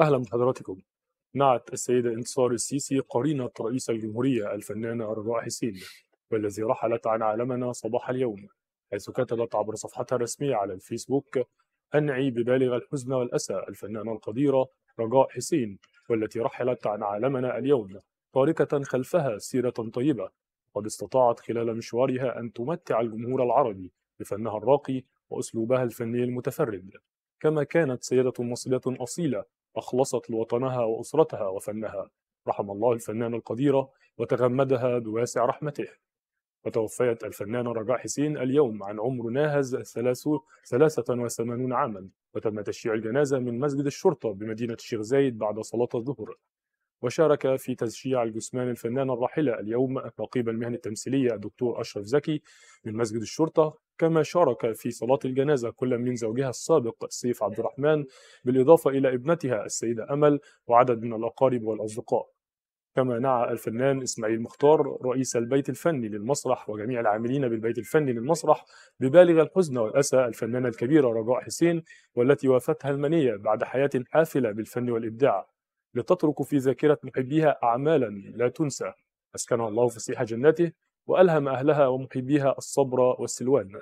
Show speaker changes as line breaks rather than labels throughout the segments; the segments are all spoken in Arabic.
أهلا بحضراتكم نعت السيدة انتصار السيسي قرينة رئيس الجمهورية الفنانة رضوى حسين والذي رحلت عن عالمنا صباح اليوم حيث كتبت عبر صفحتها الرسمية على الفيسبوك أنعي ببالغ الحزن والأسى الفنانة القديرة رجاء حسين والتي رحلت عن عالمنا اليوم تاركة خلفها سيرة طيبة قد استطاعت خلال مشوارها أن تمتع الجمهور العربي بفنها الراقي وأسلوبها الفني المتفرد كما كانت سيدة مصرية أصيلة أخلصت لوطنها وأسرتها وفنها رحم الله الفنانة القديرة وتغمدها بواسع رحمته وتوفيت الفنانة رجاء حسين اليوم عن عمر ناهز 83 عاما وتم تشييع الجنازة من مسجد الشرطة بمدينة الشيخ زايد بعد صلاة الظهر وشارك في تشجيع الجثمان الفنانة الراحلة اليوم نقيب المهن التمثيلية الدكتور أشرف زكي من مسجد الشرطة كما شارك في صلاة الجنازة كل من زوجها السابق سيف عبد الرحمن بالإضافة إلى ابنتها السيدة أمل وعدد من الأقارب والأصدقاء كما نعى الفنان إسماعيل مختار رئيس البيت الفني للمسرح وجميع العاملين بالبيت الفني للمسرح ببالغ الحزن والأسى الفنانة الكبيرة رجاء حسين والتي وافتها المنية بعد حياة حافلة بالفن والإبداع لتترك في ذاكرة محبيها أعمالا لا تنسى أسكنها الله فسيح جناته وألهم أهلها ومحبيها الصبر والسلوان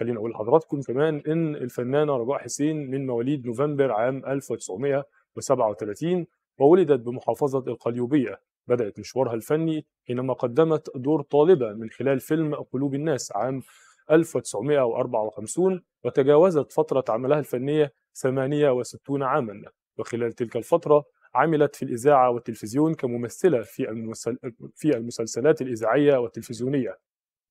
خلينا أقول لحضراتكم كمان إن الفنانة رجاء حسين من مواليد نوفمبر عام 1937 وولدت بمحافظة القليوبية بدأت مشوارها الفني حينما قدمت دور طالبة من خلال فيلم قلوب الناس عام 1954 وتجاوزت فترة عملها الفنية 68 عاما وخلال تلك الفترة عملت في الإذاعة والتلفزيون كممثلة في, المسل... في المسلسلات الإذاعية والتلفزيونية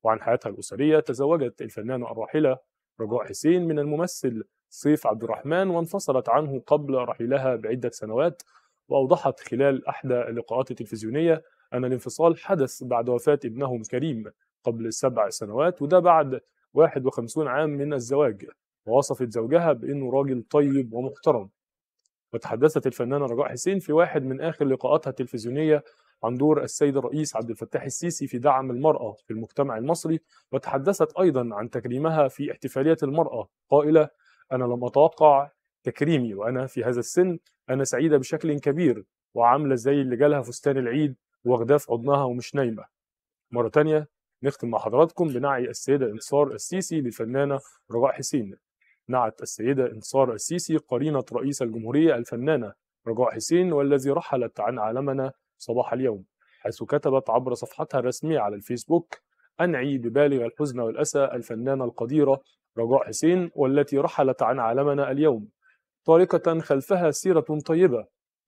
وعن حياتها الأسرية تزوجت الفنانة الراحلة رجاء حسين من الممثل سيف عبد الرحمن وانفصلت عنه قبل رحيلها بعدة سنوات وأوضحت خلال أحدى اللقاءات التلفزيونية أن الانفصال حدث بعد وفاة ابنهم كريم قبل سبع سنوات وده بعد 51 عام من الزواج ووصفت زوجها بأنه راجل طيب ومحترم وتحدثت الفنانة رجاء حسين في واحد من آخر لقاءاتها التلفزيونية عن دور السيد الرئيس عبد الفتاح السيسي في دعم المرأة في المجتمع المصري وتحدثت أيضا عن تكريمها في احتفالية المرأة قائلة أنا لم أتوقع تكريمي وأنا في هذا السن أنا سعيدة بشكل كبير وعاملة زي اللي جالها فستان العيد واخداه في حضنها ومش نايمة مرة تانية نختم مع حضراتكم بنعي السيدة انتصار السيسي للفنانة رجاء حسين نعت السيدة انتصار السيسي قرينة رئيس الجمهورية الفنانة رجاء حسين والذي رحلت عن عالمنا صباح اليوم حيث كتبت عبر صفحتها الرسمية على الفيسبوك أنعي ببالغ الحزن والأسى الفنانة القديرة رجاء حسين والتي رحلت عن عالمنا اليوم طارقة خلفها سيرة طيبة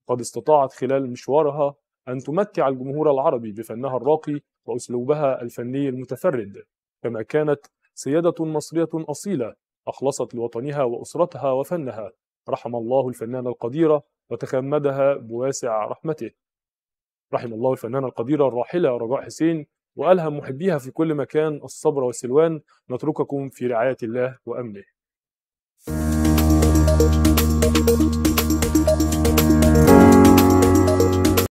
قد استطاعت خلال مشوارها أن تمتع الجمهور العربي بفنها الراقي وأسلوبها الفني المتفرد كما كانت سيدة مصرية أصيلة أخلصت لوطنها وأسرتها وفنها رحم الله الفنانة القديرة وتخمدها بواسع رحمته رحم الله الفنانة القديرة الراحلة رجاء حسين وألهم محبيها في كل مكان الصبر والسلوان نترككم في رعاية الله وأمنه